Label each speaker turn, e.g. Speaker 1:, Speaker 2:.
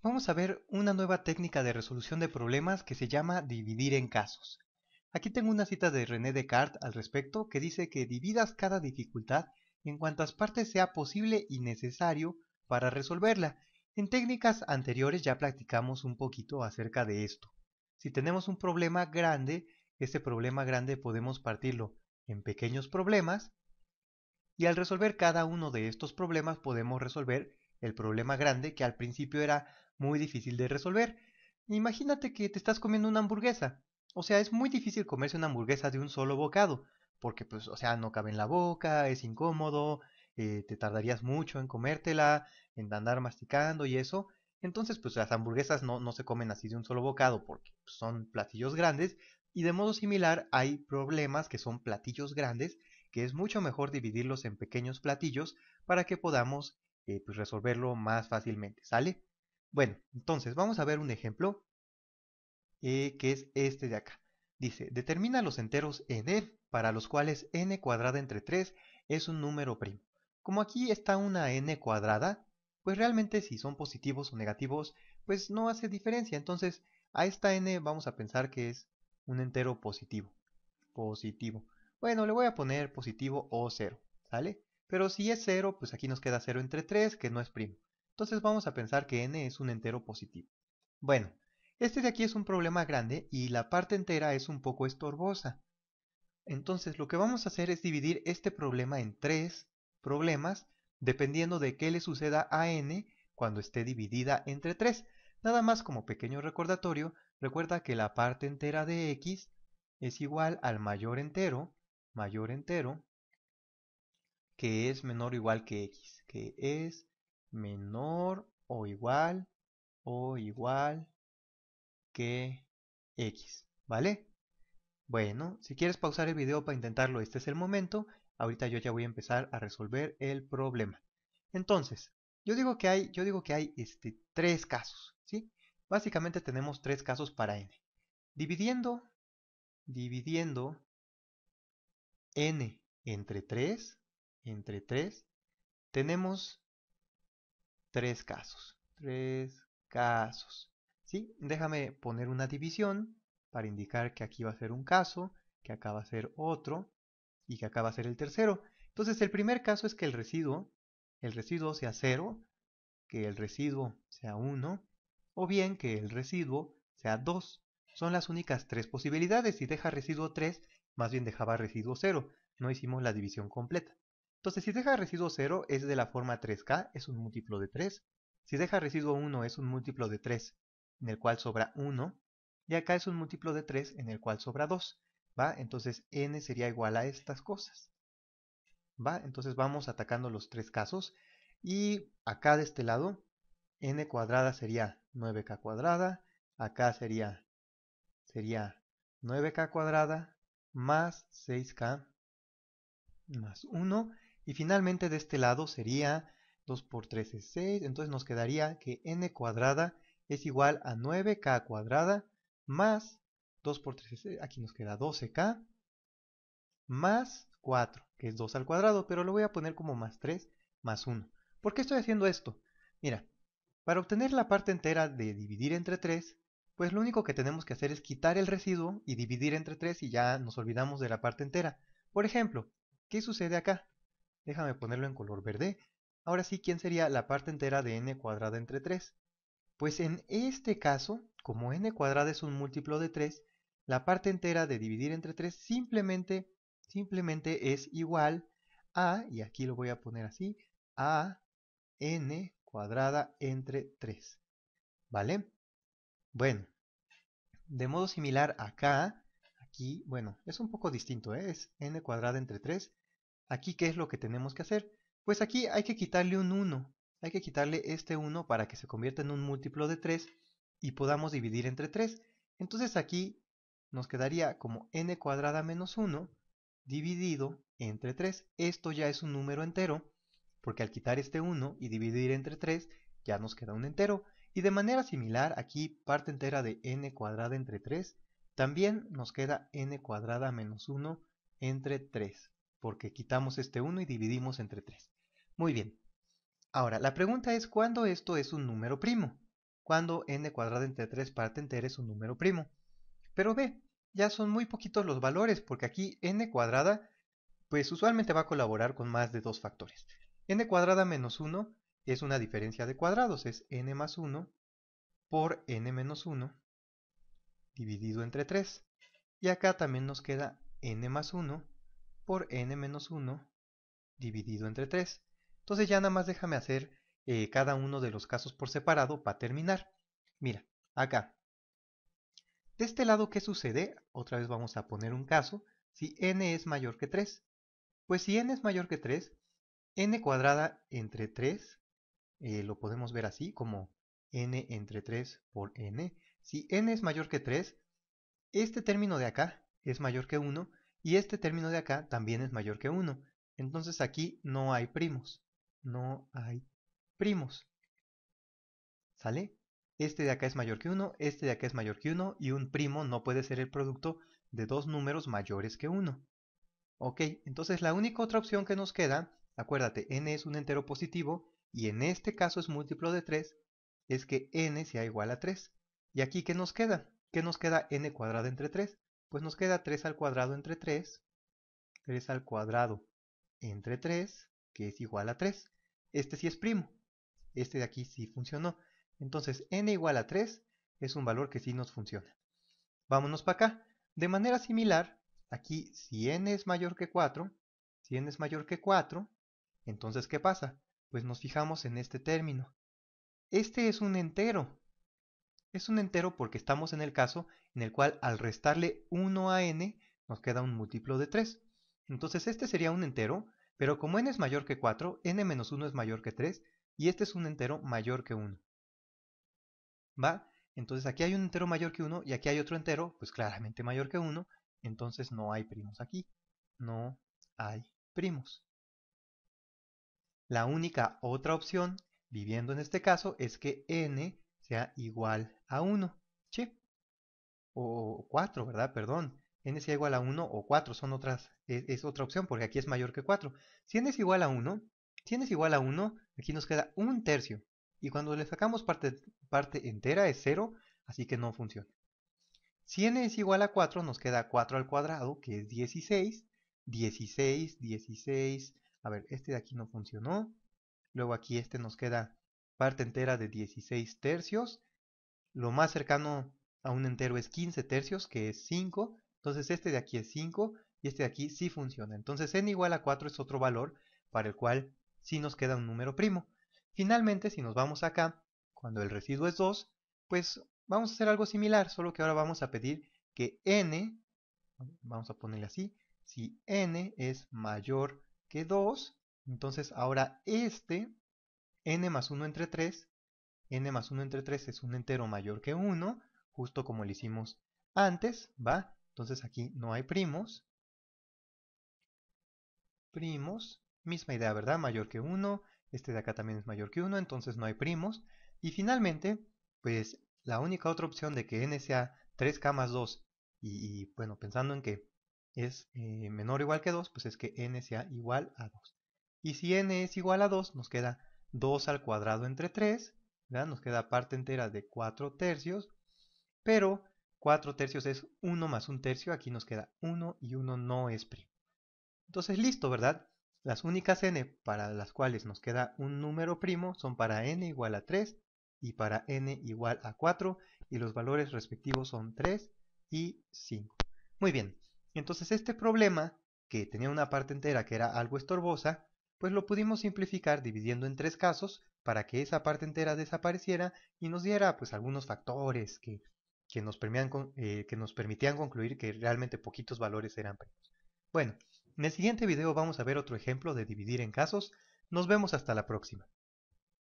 Speaker 1: Vamos a ver una nueva técnica de resolución de problemas que se llama dividir en casos. Aquí tengo una cita de René Descartes al respecto que dice que dividas cada dificultad en cuantas partes sea posible y necesario para resolverla. En técnicas anteriores ya practicamos un poquito acerca de esto. Si tenemos un problema grande, ese problema grande podemos partirlo en pequeños problemas y al resolver cada uno de estos problemas podemos resolver el problema grande que al principio era muy difícil de resolver. Imagínate que te estás comiendo una hamburguesa. O sea, es muy difícil comerse una hamburguesa de un solo bocado, porque pues, o sea, no cabe en la boca, es incómodo, eh, te tardarías mucho en comértela, en andar masticando y eso. Entonces, pues las hamburguesas no, no se comen así de un solo bocado, porque pues, son platillos grandes, y de modo similar hay problemas que son platillos grandes, que es mucho mejor dividirlos en pequeños platillos para que podamos eh, pues resolverlo más fácilmente, ¿sale? Bueno, entonces vamos a ver un ejemplo eh, que es este de acá. Dice, determina los enteros n para los cuales n cuadrada entre 3 es un número primo. Como aquí está una n cuadrada, pues realmente si son positivos o negativos, pues no hace diferencia. Entonces a esta n vamos a pensar que es un entero positivo. Positivo. Bueno, le voy a poner positivo o 0, ¿sale? Pero si es 0, pues aquí nos queda 0 entre 3, que no es primo. Entonces vamos a pensar que n es un entero positivo. Bueno, este de aquí es un problema grande y la parte entera es un poco estorbosa. Entonces lo que vamos a hacer es dividir este problema en tres problemas dependiendo de qué le suceda a n cuando esté dividida entre 3. Nada más como pequeño recordatorio, recuerda que la parte entera de x es igual al mayor entero, mayor entero, que es menor o igual que x, que es menor o igual o igual que x, ¿vale? Bueno, si quieres pausar el video para intentarlo, este es el momento. Ahorita yo ya voy a empezar a resolver el problema. Entonces, yo digo que hay, yo digo que hay este, tres casos, ¿sí? Básicamente tenemos tres casos para n. Dividiendo, dividiendo n entre 3, entre 3, tenemos tres casos. Tres casos. ¿Sí? Déjame poner una división para indicar que aquí va a ser un caso, que acá va a ser otro y que acá va a ser el tercero. Entonces el primer caso es que el residuo, el residuo sea 0, que el residuo sea 1 o bien que el residuo sea 2. Son las únicas tres posibilidades. Si deja residuo 3, más bien dejaba residuo 0. No hicimos la división completa. Entonces, si deja residuo 0 es de la forma 3K, es un múltiplo de 3. Si deja residuo 1 es un múltiplo de 3, en el cual sobra 1. Y acá es un múltiplo de 3, en el cual sobra 2. ¿va? Entonces, n sería igual a estas cosas. ¿va? Entonces vamos atacando los tres casos. Y acá de este lado, n cuadrada sería 9k cuadrada. Acá sería, sería 9k cuadrada más 6k más 1. Y finalmente de este lado sería 2 por 3 es 6, entonces nos quedaría que n cuadrada es igual a 9k cuadrada más 2 por 3 es 6, aquí nos queda 12k más 4, que es 2 al cuadrado, pero lo voy a poner como más 3 más 1. ¿Por qué estoy haciendo esto? Mira, para obtener la parte entera de dividir entre 3, pues lo único que tenemos que hacer es quitar el residuo y dividir entre 3 y ya nos olvidamos de la parte entera. Por ejemplo, ¿qué sucede acá? Déjame ponerlo en color verde. Ahora sí, ¿quién sería la parte entera de n cuadrada entre 3? Pues en este caso, como n cuadrada es un múltiplo de 3, la parte entera de dividir entre 3 simplemente, simplemente es igual a, y aquí lo voy a poner así, a n cuadrada entre 3. ¿Vale? Bueno, de modo similar acá, aquí, bueno, es un poco distinto, ¿eh? es n cuadrada entre 3, Aquí, ¿qué es lo que tenemos que hacer? Pues aquí hay que quitarle un 1. Hay que quitarle este 1 para que se convierta en un múltiplo de 3 y podamos dividir entre 3. Entonces aquí nos quedaría como n cuadrada menos 1 dividido entre 3. Esto ya es un número entero, porque al quitar este 1 y dividir entre 3, ya nos queda un entero. Y de manera similar, aquí parte entera de n cuadrada entre 3, también nos queda n cuadrada menos 1 entre 3 porque quitamos este 1 y dividimos entre 3. Muy bien. Ahora, la pregunta es cuándo esto es un número primo. ¿Cuándo n cuadrada entre 3 parte entera es un número primo. Pero ve, ya son muy poquitos los valores, porque aquí n cuadrada, pues usualmente va a colaborar con más de dos factores. n cuadrada menos 1 es una diferencia de cuadrados, es n más 1 por n menos 1 dividido entre 3. Y acá también nos queda n más 1 por n-1 dividido entre 3. Entonces ya nada más déjame hacer eh, cada uno de los casos por separado para terminar. Mira, acá. De este lado, ¿qué sucede? Otra vez vamos a poner un caso. Si n es mayor que 3. Pues si n es mayor que 3, n cuadrada entre 3, eh, lo podemos ver así como n entre 3 por n. Si n es mayor que 3, este término de acá es mayor que 1 y este término de acá también es mayor que 1. Entonces aquí no hay primos. No hay primos. ¿Sale? Este de acá es mayor que 1, este de acá es mayor que 1 y un primo no puede ser el producto de dos números mayores que 1. Ok, entonces la única otra opción que nos queda, acuérdate, n es un entero positivo y en este caso es múltiplo de 3, es que n sea igual a 3. ¿Y aquí qué nos queda? ¿Qué nos queda n cuadrado entre 3? Pues nos queda 3 al cuadrado entre 3, 3 al cuadrado entre 3, que es igual a 3. Este sí es primo, este de aquí sí funcionó. Entonces n igual a 3 es un valor que sí nos funciona. Vámonos para acá. De manera similar, aquí si n es mayor que 4, si n es mayor que 4, entonces ¿qué pasa? Pues nos fijamos en este término. Este es un entero, es un entero porque estamos en el caso en el cual al restarle 1 a n nos queda un múltiplo de 3. Entonces este sería un entero, pero como n es mayor que 4, n menos 1 es mayor que 3 y este es un entero mayor que 1. ¿Va? Entonces aquí hay un entero mayor que 1 y aquí hay otro entero, pues claramente mayor que 1, entonces no hay primos aquí. No hay primos. La única otra opción, viviendo en este caso, es que n sea igual a 1, ¿sí? O 4, ¿verdad? Perdón. n sea igual a 1 o 4 son otras, e, es, otra opción porque aquí es mayor que 4. Si n es igual a 1, si n es igual a 1, aquí nos queda un tercio. Y cuando le sacamos parte, parte entera es 0, así que no funciona. Si n es igual a 4, nos queda 4 al cuadrado, que es 16. 16, 16. A ver, este de aquí no funcionó. Luego aquí este nos queda parte entera de 16 tercios. Lo más cercano a un entero es 15 tercios, que es 5. Entonces este de aquí es 5 y este de aquí sí funciona. Entonces n igual a 4 es otro valor para el cual sí nos queda un número primo. Finalmente, si nos vamos acá, cuando el residuo es 2, pues vamos a hacer algo similar, solo que ahora vamos a pedir que n, vamos a ponerle así, si n es mayor que 2, entonces ahora este n más 1 entre 3, n más 1 entre 3 es un entero mayor que 1, justo como lo hicimos antes, ¿va? Entonces aquí no hay primos. Primos, misma idea, ¿verdad? Mayor que 1, este de acá también es mayor que 1, entonces no hay primos. Y finalmente, pues la única otra opción de que n sea 3k más 2, y, bueno, pensando en que es eh, menor o igual que 2, pues es que n sea igual a 2. Y si n es igual a 2, nos queda 2 al cuadrado entre 3, ¿verdad? nos queda parte entera de 4 tercios, pero 4 tercios es 1 más 1 tercio, aquí nos queda 1 y 1 no es primo. Entonces listo, ¿verdad? Las únicas n para las cuales nos queda un número primo son para n igual a 3 y para n igual a 4 y los valores respectivos son 3 y 5. Muy bien, entonces este problema que tenía una parte entera que era algo estorbosa, pues lo pudimos simplificar dividiendo en tres casos para que esa parte entera desapareciera y nos diera pues algunos factores que, nos, eh, que nos permitían concluir que realmente poquitos valores eran primos. Bueno, en el siguiente video vamos a ver otro ejemplo de dividir en casos. Nos vemos hasta la próxima.